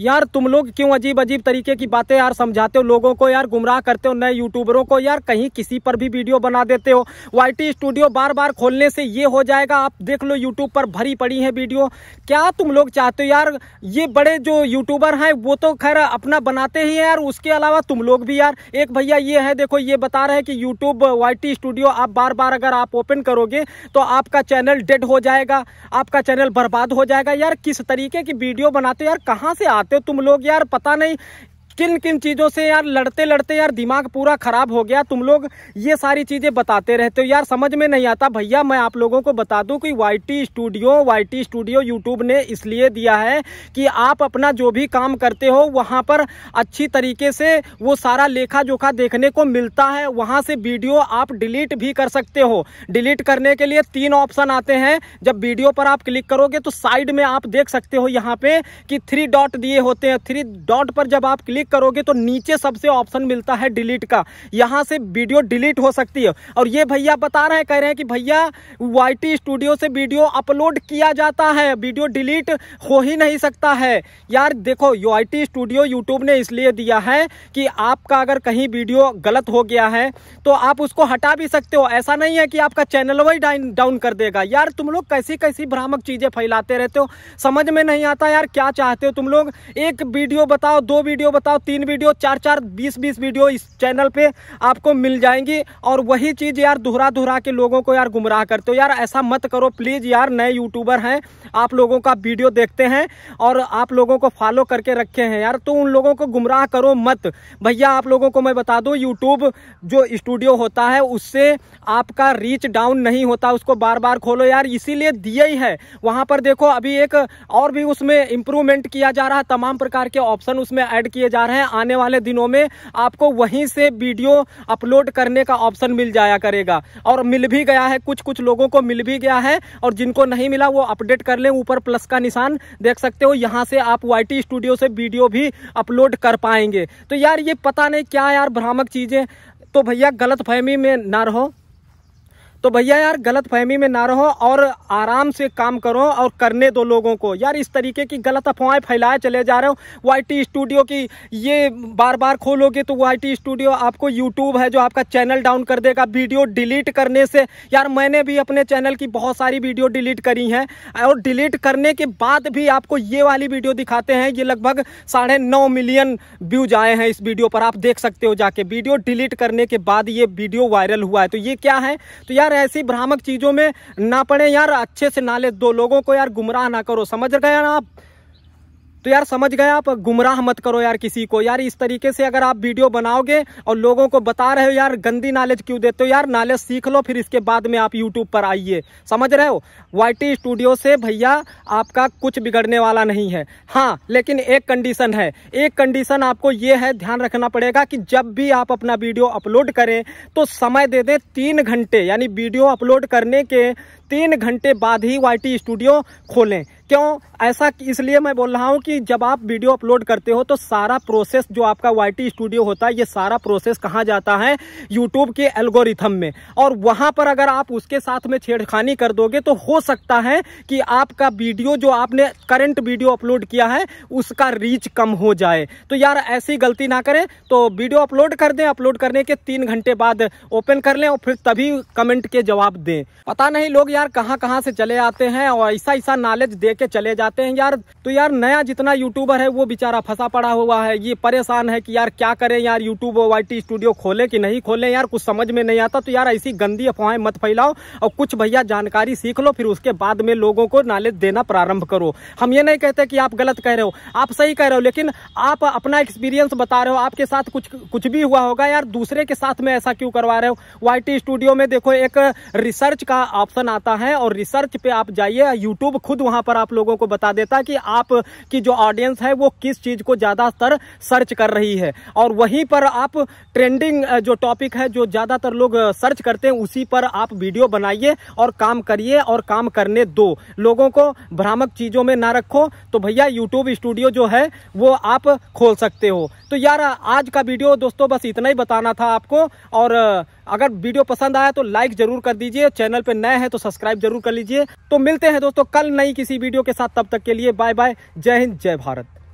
यार तुम लोग क्यों अजीब अजीब तरीके की बातें यार समझाते हो लोगों को यार गुमराह करते हो नए यूट्यूबरों को यार कहीं किसी पर भी वीडियो बना देते हो वाई स्टूडियो बार बार खोलने से ये हो जाएगा आप देख लो यूट्यूब पर भरी पड़ी है वीडियो क्या तुम लोग चाहते हो यार ये बड़े जो यूट्यूबर हैं वो तो खैर अपना बनाते ही है यार उसके अलावा तुम लोग भी यार एक भैया ये है देखो ये बता रहे हैं कि यूट्यूब वाई स्टूडियो आप बार बार अगर आप ओपन करोगे तो आपका चैनल डेड हो जाएगा आपका चैनल बर्बाद हो जाएगा यार किस तरीके की वीडियो बनाते हो यार कहाँ से आते जाते हो तुम लोग यार पता नहीं किन किन चीज़ों से यार लड़ते लड़ते यार दिमाग पूरा ख़राब हो गया तुम लोग ये सारी चीज़ें बताते रहते हो यार समझ में नहीं आता भैया मैं आप लोगों को बता दूं कि Y studio Y studio YouTube ने इसलिए दिया है कि आप अपना जो भी काम करते हो वहाँ पर अच्छी तरीके से वो सारा लेखा जोखा देखने को मिलता है वहां से वीडियो आप डिलीट भी कर सकते हो डिलीट करने के लिए तीन ऑप्शन आते हैं जब वीडियो पर आप क्लिक करोगे तो साइड में आप देख सकते हो यहाँ पे कि थ्री डॉट दिए होते हैं थ्री डॉट पर जब आप क्लिक क्लिक करोगे तो नीचे सबसे ऑप्शन मिलता है डिलीट का यहाँ से वीडियो डिलीट हो सकती है और ये भैया बता रहे हैं कह रहे हैं कि भैया वाई स्टूडियो से वीडियो अपलोड किया जाता है वीडियो डिलीट हो ही नहीं सकता है यार देखो वाई स्टूडियो यूट्यूब ने इसलिए दिया है कि आपका अगर कहीं वीडियो गलत हो गया है तो आप उसको हटा भी सकते हो ऐसा नहीं है कि आपका चैनल वही डाउन कर देगा यार तुम लोग कैसी कैसी भ्रामक चीज़ें फैलाते रहते हो समझ में नहीं आता यार क्या चाहते हो तुम लोग एक वीडियो बताओ दो वीडियो बताओ सौ तीन वीडियो चार चार बीस बीस वीडियो इस चैनल पे आपको मिल जाएंगी और वही चीज़ यार दोहरा दोहरा के लोगों को यार गुमराह करते हो यार ऐसा मत करो प्लीज़ यार नए यूट्यूबर हैं आप लोगों का वीडियो देखते हैं और आप लोगों को फॉलो करके रखे हैं यार तो उन लोगों को गुमराह करो मत भैया आप लोगों को मैं बता दू यूट्यूब जो स्टूडियो होता है उससे आपका रीच डाउन नहीं होता उसको बार बार खोलो यार इसीलिए दिए ही है वहां पर देखो अभी एक और भी उसमें इंप्रूवमेंट किया जा रहा है तमाम प्रकार के ऑप्शन उसमें ऐड किए जा रहे हैं आने वाले दिनों में आपको वहीं से वीडियो अपलोड करने का ऑप्शन मिल जाया करेगा और मिल भी गया है कुछ कुछ लोगों को मिल भी गया है और जिनको नहीं मिला वो अपडेट कर ले ऊपर प्लस का निशान देख सकते हो यहाँ से आप वाई स्टूडियो से वीडियो भी अपलोड कर पाएंगे तो यार ये पता नहीं क्या यार भ्रामक चीज़ें तो भैया गलत फहमी में ना रहो तो भैया यार गलत फहमी में ना रहो और आराम से काम करो और करने दो लोगों को यार इस तरीके की गलत अफवाहें फैलाए चले जा रहे हो वाई स्टूडियो की ये बार बार खोलोगे तो वाई स्टूडियो आपको यूट्यूब है जो आपका चैनल डाउन कर देगा वीडियो डिलीट करने से यार मैंने भी अपने चैनल की बहुत सारी वीडियो डिलीट करी हैं और डिलीट करने के बाद भी आपको ये वाली वीडियो दिखाते हैं ये लगभग साढ़े नौ मिलियन व्यूज आए हैं इस वीडियो पर आप देख सकते हो जाके वीडियो डिलीट करने के बाद ये वीडियो वायरल हुआ है तो ये क्या है तो यार यार ऐसी भ्रामक चीज़ों में ना पड़े यार अच्छे से ना ले दो लोगों को यार गुमराह ना करो समझ गए ना आप तो यार समझ गए आप गुमराह मत करो यार किसी को यार इस तरीके से अगर आप वीडियो बनाओगे और लोगों को बता रहे हो यार गंदी नॉलेज क्यों देते हो यार नॉलेज सीख लो फिर इसके बाद में आप यूट्यूब पर आइए समझ रहे हो वाई स्टूडियो से भैया आपका कुछ बिगड़ने वाला नहीं है हाँ लेकिन एक कंडीशन है एक कंडीशन आपको ये है ध्यान रखना पड़ेगा कि जब भी आप अपना वीडियो अपलोड करें तो समय दे दें तीन घंटे यानी वीडियो अपलोड करने के तीन घंटे बाद ही वाई स्टूडियो खोलें क्यों ऐसा इसलिए मैं बोल रहा हूँ कि जब आप वीडियो अपलोड करते हो तो सारा प्रोसेस जो आपका वाई स्टूडियो होता है ये सारा प्रोसेस कहाँ जाता है यूट्यूब के एल्गोरिथम में और वहाँ पर अगर आप उसके साथ में छेड़खानी कर दोगे तो हो सकता है कि आपका वीडियो जो आपने करंट वीडियो अपलोड किया है उसका रीच कम हो जाए तो यार ऐसी गलती ना करें तो वीडियो अपलोड कर दें अपलोड करने के तीन घंटे बाद ओपन कर लें और फिर तभी कमेंट के जवाब दें पता नहीं लोग यार कहाँ कहाँ से चले आते हैं और ऐसा ऐसा नॉलेज देख लेके चले जाते हैं यार तो यार नया जितना यूट्यूबर है वो बेचारा फंसा पड़ा हुआ है ये परेशान है कि यार क्या करें यार यूट्यूब वाई स्टूडियो खोले कि नहीं खोले यार कुछ समझ में नहीं आता तो यार ऐसी गंदी अफवाहें मत फैलाओ और कुछ भैया जानकारी सीख लो फिर उसके बाद में लोगों को नॉलेज देना प्रारंभ करो हम ये नहीं कहते कि आप गलत कह रहे हो आप सही कह रहे हो लेकिन आप अपना एक्सपीरियंस बता रहे हो आपके साथ कुछ कुछ भी हुआ होगा यार दूसरे के साथ में ऐसा क्यों करवा रहे हो वाई स्टूडियो में देखो एक रिसर्च का ऑप्शन आता है और रिसर्च पे आप जाइए यूट्यूब खुद वहां पर आप आप लोगों को बता देता कि आप की जो ऑडियंस है वो किस चीज़ को ज़्यादातर सर्च कर रही है और वहीं पर आप ट्रेंडिंग जो टॉपिक है जो ज़्यादातर लोग सर्च करते हैं उसी पर आप वीडियो बनाइए और काम करिए और काम करने दो लोगों को भ्रामक चीज़ों में ना रखो तो भैया यूट्यूब स्टूडियो जो है वो आप खोल सकते हो तो यार आज का वीडियो दोस्तों बस इतना ही बताना था आपको और अगर वीडियो पसंद आया तो लाइक जरूर कर दीजिए चैनल पर नए हैं तो सब्सक्राइब जरूर कर लीजिए तो मिलते हैं दोस्तों कल नई किसी वीडियो के साथ तब तक के लिए बाय बाय जय हिंद जय भारत